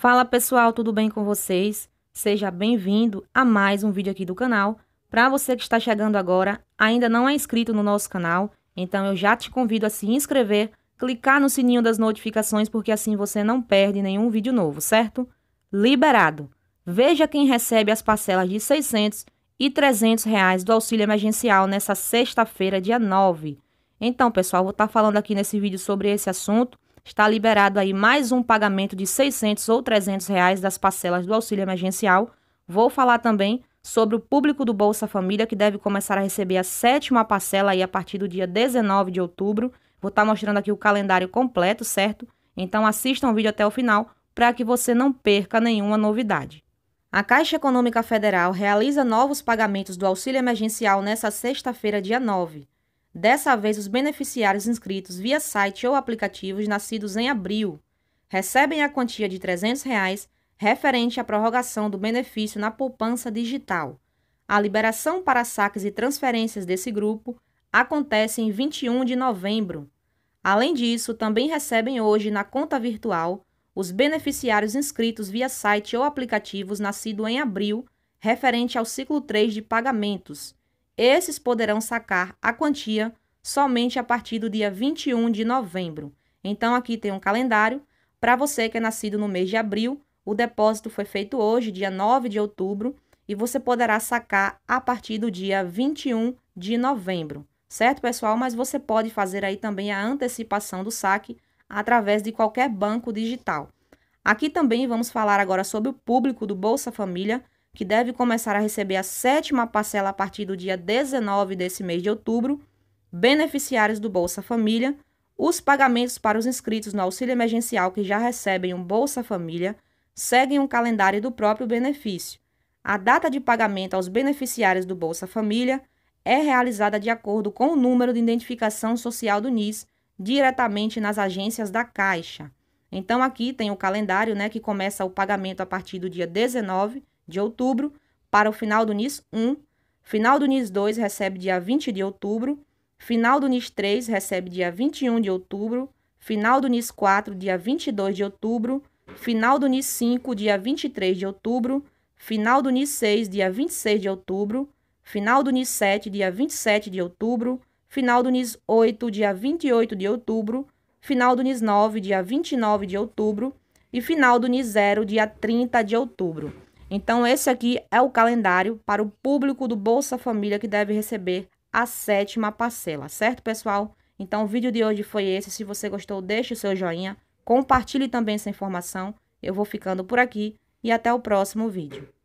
Fala pessoal, tudo bem com vocês? Seja bem-vindo a mais um vídeo aqui do canal. Para você que está chegando agora, ainda não é inscrito no nosso canal, então eu já te convido a se inscrever, clicar no sininho das notificações, porque assim você não perde nenhum vídeo novo, certo? Liberado! Veja quem recebe as parcelas de R$ 600 e R$ 300 reais do auxílio emergencial nessa sexta-feira, dia 9. Então, pessoal, vou estar tá falando aqui nesse vídeo sobre esse assunto está liberado aí mais um pagamento de 600 ou 300 reais das parcelas do auxílio emergencial. Vou falar também sobre o público do Bolsa Família, que deve começar a receber a sétima parcela aí a partir do dia 19 de outubro. Vou estar tá mostrando aqui o calendário completo, certo? Então assista o vídeo até o final para que você não perca nenhuma novidade. A Caixa Econômica Federal realiza novos pagamentos do auxílio emergencial nesta sexta-feira, dia 9. Dessa vez, os beneficiários inscritos via site ou aplicativos nascidos em abril recebem a quantia de R$ 300 reais referente à prorrogação do benefício na poupança digital. A liberação para saques e transferências desse grupo acontece em 21 de novembro. Além disso, também recebem hoje na conta virtual os beneficiários inscritos via site ou aplicativos nascido em abril, referente ao ciclo 3 de pagamentos, esses poderão sacar a quantia somente a partir do dia 21 de novembro. Então, aqui tem um calendário. Para você que é nascido no mês de abril, o depósito foi feito hoje, dia 9 de outubro, e você poderá sacar a partir do dia 21 de novembro. Certo, pessoal? Mas você pode fazer aí também a antecipação do saque através de qualquer banco digital. Aqui também vamos falar agora sobre o público do Bolsa Família, que deve começar a receber a sétima parcela a partir do dia 19 desse mês de outubro, beneficiários do Bolsa Família, os pagamentos para os inscritos no auxílio emergencial que já recebem um Bolsa Família seguem um calendário do próprio benefício. A data de pagamento aos beneficiários do Bolsa Família é realizada de acordo com o número de identificação social do NIS diretamente nas agências da Caixa. Então aqui tem o calendário, né, que começa o pagamento a partir do dia 19 de outubro para o final do NIS 1, final do NIS 2 recebe dia 20 de outubro, final do NIS 3 recebe dia 21 de outubro, final do NIS 4 dia 22 de outubro, final do NIS 5 dia 23 de outubro, final do NIS 6 dia 26 de outubro, final do NIS 7 dia 27 de outubro, final do NIS 8 dia 28 de outubro, final do NIS 9 dia 29 de outubro e final do NIS 0 dia 30 de outubro. Então, esse aqui é o calendário para o público do Bolsa Família que deve receber a sétima parcela, certo, pessoal? Então, o vídeo de hoje foi esse. Se você gostou, deixe o seu joinha, compartilhe também essa informação. Eu vou ficando por aqui e até o próximo vídeo.